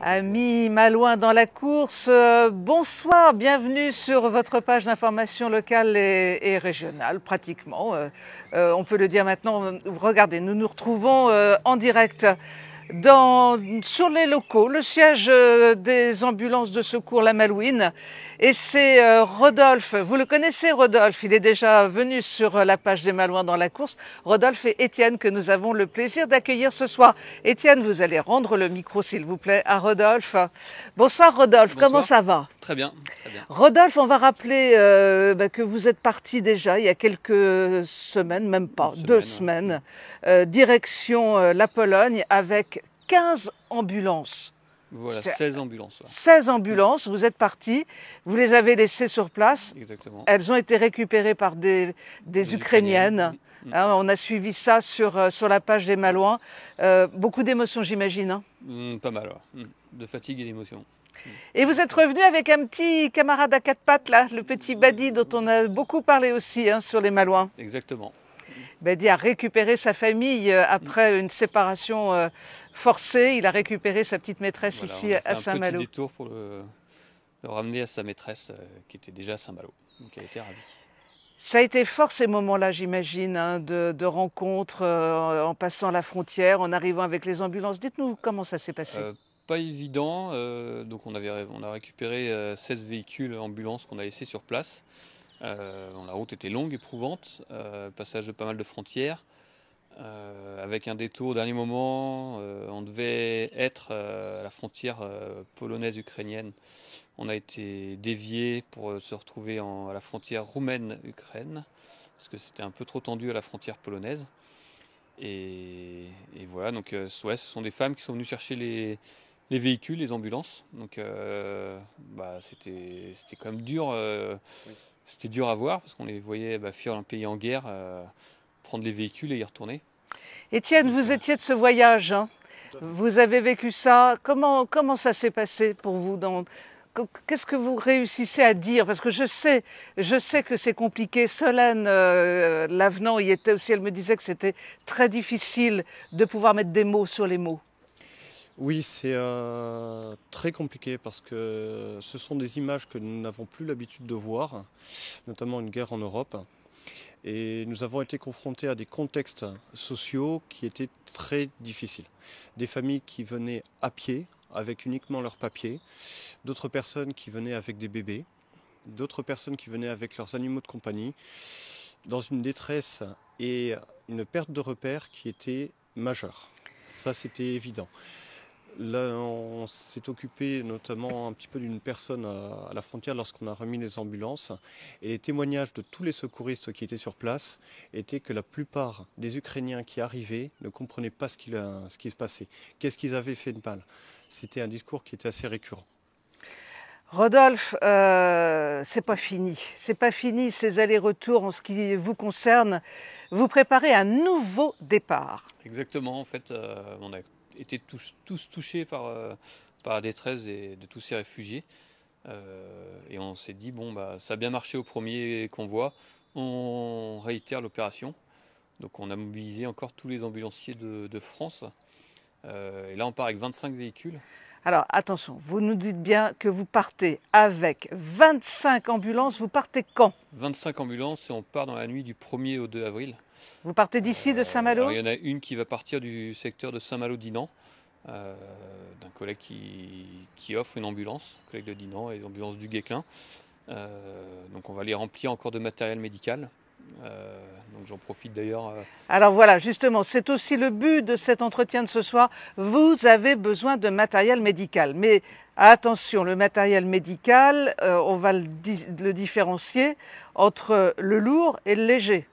Ami Malouin dans la course, euh, bonsoir, bienvenue sur votre page d'information locale et, régionale, pratiquement. Euh, euh, on peut le dire maintenant, regardez, nous nous retrouvons en direct dans, sur les locaux, le siège euh, des ambulances de secours La Malouine. Et c'est euh, Rodolphe, vous le connaissez Rodolphe, il est déjà venu sur euh, la page des Malouins dans la course. Rodolphe et Étienne que nous avons le plaisir d'accueillir ce soir. Étienne, vous allez rendre le micro s'il vous plaît à Rodolphe. Bonsoir Rodolphe, comment ça va très bien, Rodolphe, on va rappeler bah, que vous êtes parti déjà il y a quelques semaines, même pas, deux semaines, direction la Pologne avec 15 ambulances. Voilà, 16 ambulances. 16 ambulances, vous êtes partis, vous les avez laissées sur place. Exactement. Elles ont été récupérées par des, Ukrainiennes. Hein, on a suivi ça sur, euh, la page des Malouins. Euh, beaucoup d'émotions, j'imagine. Hein. Hmm, pas mal, hmm. de fatigue et d'émotion. Hmm. Et vous êtes revenu avec un petit camarade à quatre pattes, là, le petit Badi, dont on a beaucoup parlé aussi hein, sur les Malouins. Exactement. Bedi bah, a récupéré sa famille euh, après une séparation euh, forcée. Il a récupéré sa petite maîtresse ici à Saint-Malo. Un petit détour pour le, ramener à sa maîtresse euh, qui était déjà à Saint-Malo. Donc elle était ravie. Ça a été fort ces moments-là, j'imagine, hein, de, de, rencontres en passant la frontière, en arrivant avec les ambulances. Dites-nous comment ça s'est passé. pas évident. donc on, avait, on a récupéré 16 véhicules ambulances qu'on a laissés sur place. Euh, la route était longue, éprouvante, euh, passage de pas mal de frontières, euh, avec un détour au dernier moment. on devait être à la frontière polonaise-ukrainienne. On a été dévié pour se retrouver à la frontière roumaine-ukraine, parce que c'était un peu trop tendu à la frontière polonaise. Et, voilà, donc ce sont des femmes qui sont venues chercher les, véhicules, les ambulances. Donc bah, c'était quand même dur. C'était dur à voir parce qu'on les voyait bah, fuir un pays en guerre, euh, prendre les véhicules et y retourner. Étienne, vous euh, étiez de ce voyage. Hein. vous avez vécu ça. Comment, comment ça s'est passé pour vous qu'est-ce que vous réussissez à dire Parce que je sais, que c'est compliqué. Solène euh, Lavenant y était aussi. Elle me disait que c'était très difficile de pouvoir mettre des mots sur les mots. Oui, c'est euh, très compliqué parce que ce sont des images que nous n'avons plus l'habitude de voir, notamment une guerre en Europe. Et nous avons été confrontés à des contextes sociaux qui étaient très difficiles. Des familles qui venaient à pied, avec uniquement leurs papiers, d'autres personnes qui venaient avec des bébés, d'autres personnes qui venaient avec leurs animaux de compagnie, dans une détresse et une perte de repères qui était majeure. Ça, c'était évident. Là, on s'est occupé notamment un petit peu d'une personne à, la frontière lorsqu'on a remis les ambulances. Et les témoignages de tous les secouristes qui étaient sur place étaient que la plupart des Ukrainiens qui arrivaient ne comprenaient pas ce, qui se passait. Qu'est-ce qu'ils avaient fait de mal C'était un discours qui était assez récurrent. Rodolphe, euh, c'est pas fini. C'est pas fini ces allers-retours en ce qui vous concerne. Vous préparez un nouveau départ. Exactement. En fait, mon euh, aide étaient tous, touchés par, euh, par la détresse de tous ces réfugiés. Euh, et on s'est dit, bon, bah, ça a bien marché au premier convoi, on réitère l'opération. Donc on a mobilisé encore tous les ambulanciers de France. Euh, et là, on part avec 25 véhicules. Alors attention, vous nous dites bien que vous partez avec 25 ambulances. Vous partez quand 25 ambulances et on part dans la nuit du 1er au 2 avril. Vous partez d'ici de euh, Saint-Malo Il y en a une qui va partir du secteur de Saint-Malo-Dinan. Euh, d'un collègue qui, offre une ambulance, collègue de Dinan et l'ambulance du Guéclin. Euh, donc on va les remplir encore de matériel médical euh, donc j'en profite d'ailleurs. Euh, Alors voilà, justement, c'est aussi le but de cet entretien de ce soir. Vous avez besoin de matériel médical, mais attention, le matériel médical, euh, on va le, différencier entre le lourd et le léger.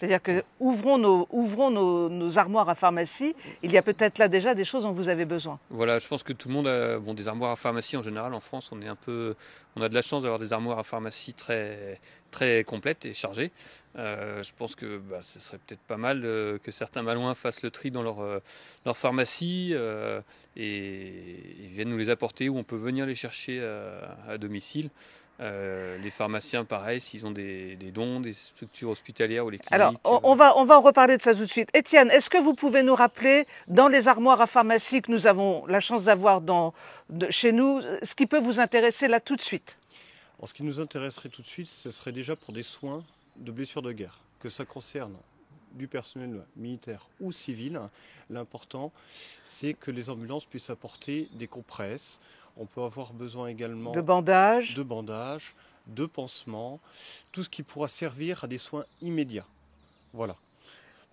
C'est-à-dire que ouvrons, nos, armoires à pharmacie, il y a peut-être là déjà des choses dont vous avez besoin. Voilà, je pense que tout le monde a bon, des armoires à pharmacie en général. En France, on, on a de la chance d'avoir des armoires à pharmacie très, très complètes et chargées. Euh, je pense que bah, ce serait peut-être pas mal euh, que certains malouins fassent le tri dans leur, euh, pharmacie et, viennent nous les apporter ou on peut venir les chercher à domicile. Euh, les pharmaciens, pareil, s'ils ont des, dons, des structures hospitalières ou les cliniques. Alors, euh, on, va, on va en reparler de ça tout de suite. Étienne, est-ce que vous pouvez nous rappeler, dans les armoires à pharmacie que nous avons la chance d'avoir chez nous, ce qui peut vous intéresser là tout de suite Ce qui nous intéresserait tout de suite, ce serait déjà pour des soins de blessures de guerre, que ça concerne du personnel militaire ou civil. L'important, c'est que les ambulances puissent apporter des compresses, on peut avoir besoin également de bandages, de, pansements, tout ce qui pourra servir à des soins immédiats. Voilà.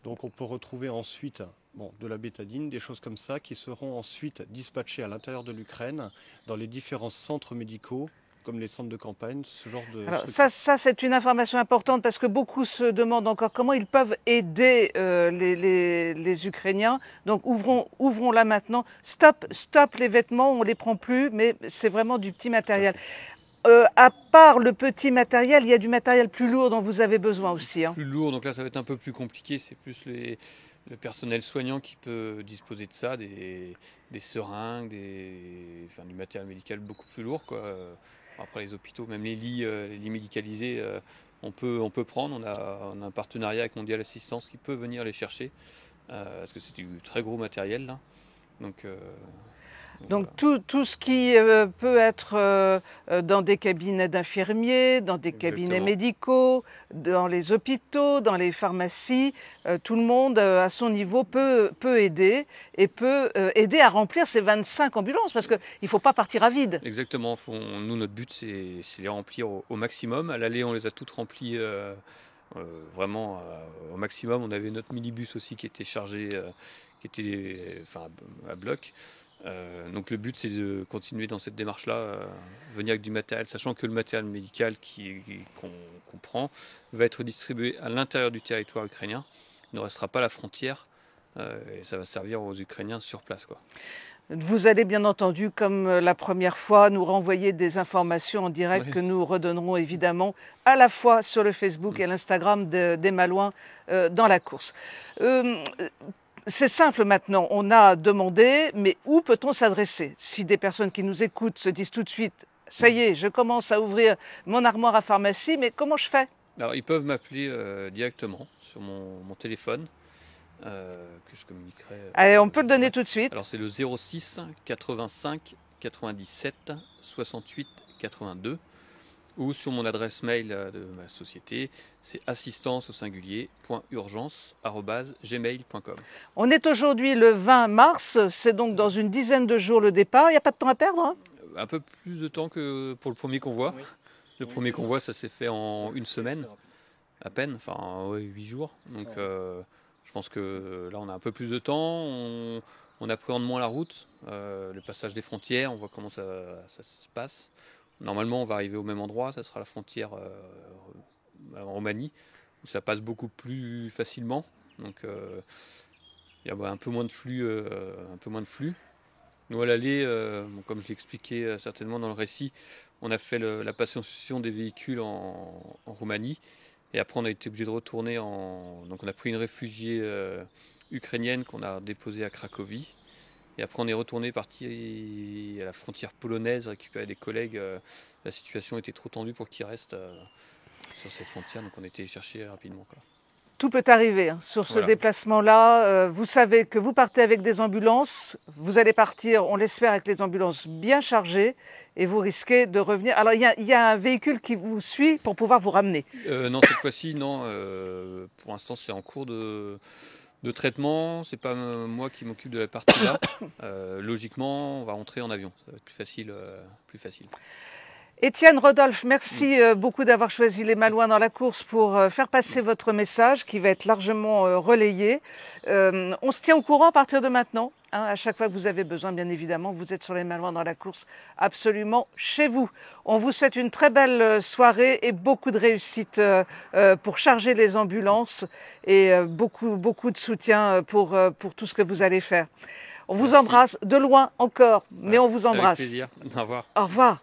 Donc on peut retrouver ensuite bon, de la bétadine, des choses comme ça, qui seront ensuite dispatchées à l'intérieur de l'Ukraine dans les différents centres médicaux comme les centres de campagne, ce genre de... ça, ça c'est une information importante parce que beaucoup se demandent encore comment ils peuvent aider euh, les, Ukrainiens. Donc ouvrons, ouvrons là maintenant. Stop, stop les vêtements, on ne les prend plus, mais c'est vraiment du petit matériel. Euh, à part le petit matériel, il y a du matériel plus lourd dont vous avez besoin aussi. Hein. Plus lourd, donc là ça va être un peu plus compliqué, c'est plus les, le personnel soignant qui peut disposer de ça, des, seringues, des, du matériel médical beaucoup plus lourd. Quoi. Après les hôpitaux, même les lits, euh, les lits médicalisés, euh, on peut, on peut prendre. On a, un partenariat avec Mondial Assistance qui peut venir les chercher. Euh, parce que c'est du très gros matériel là. Donc donc tout, ce qui euh, peut être euh, euh, dans des cabinets d'infirmiers, dans des cabinets médicaux, dans les hôpitaux, dans les pharmacies, tout le monde à son niveau peut, aider et peut aider à remplir ces 25 ambulances parce qu'il ne faut pas partir à vide. Exactement, nous notre but c'est les remplir au, maximum. À l'aller on les a toutes remplies. vraiment au maximum. On avait notre minibus aussi qui était chargé, qui était à bloc. Euh, donc le but c'est de continuer dans cette démarche-là, euh, venir avec du matériel, sachant que le matériel médical qu'on comprend prend va être distribué à l'intérieur du territoire ukrainien, ne restera pas à la frontière euh, et ça va servir aux Ukrainiens sur place. Quoi. Vous allez bien entendu, comme la première fois, nous renvoyer des informations en direct que nous redonnerons évidemment à la fois sur le Facebook mm. et l'Instagram des Malouins dans la course c'est simple maintenant, on a demandé, mais où peut-on s'adresser Si des personnes qui nous écoutent se disent tout de suite, ça y est, je commence à ouvrir mon armoire à pharmacie, mais comment je fais Alors ils peuvent m'appeler euh, directement sur mon, téléphone. Euh, que je communiquerai. Euh, Allez, on peut le donner tout de suite. Alors c'est le 06 85 97 68 82 ou sur mon adresse mail euh, de ma société, c'est assistance au singulier On est aujourd'hui le 20 mars, c'est donc dans une dizaine de jours le départ, il n'y a pas de temps à perdre hein euh, Un peu plus de temps que pour le premier convoi. Le premier convoi, ça s'est fait en une semaine, à peine, enfin 8 huit jours. Donc euh, je pense que là, on a un peu plus de temps, on, appréhende moins la route, le passage des frontières, on voit comment ça se passe. Normalement, on va arriver au même endroit, ça sera la frontière euh, euh, en Roumanie, où ça passe beaucoup plus facilement. Donc, euh, il y a bah, un peu moins de flux. un peu moins de flux. Nous, à l'aller, comme je l'expliquais certainement dans le récit, on a fait la passation des véhicules en, Roumanie. Et après, on a été obligé de retourner en. Donc, on a pris une réfugiée ukrainienne qu'on a déposée à Cracovie. Et après, on est retourné parti à la frontière polonaise récupérer des collègues. Euh, la situation était trop tendue pour qu'ils restent euh, sur cette frontière, donc on était chercher rapidement. Tout peut arriver hein, sur ce déplacement-là. Euh, vous savez que vous partez avec des ambulances, vous allez partir, on l'espère, avec les ambulances bien chargées, et vous risquez de revenir. Alors il y, a un véhicule qui vous suit pour pouvoir vous ramener. non, cette fois-ci, non. pour l'instant, c'est en cours de de traitement, c'est pas euh, moi qui m'occupe de la partie là. Euh, logiquement, on va rentrer en avion, ça va être plus facile. Euh, plus facile. Étienne Rodolphe, merci euh, beaucoup d'avoir choisi les Malouins dans la course pour euh, faire passer votre message qui va être largement euh, relayé. on se tient au courant à partir de maintenant. Hein, à chaque fois que vous avez besoin, bien évidemment, vous êtes sur les Malouins dans la course absolument chez vous. On vous souhaite une très belle soirée et beaucoup de réussite pour charger les ambulances et beaucoup, beaucoup de soutien pour, pour tout ce que vous allez faire. On vous embrasse de loin encore, mais on vous embrasse. Avec plaisir. Au revoir. Au revoir.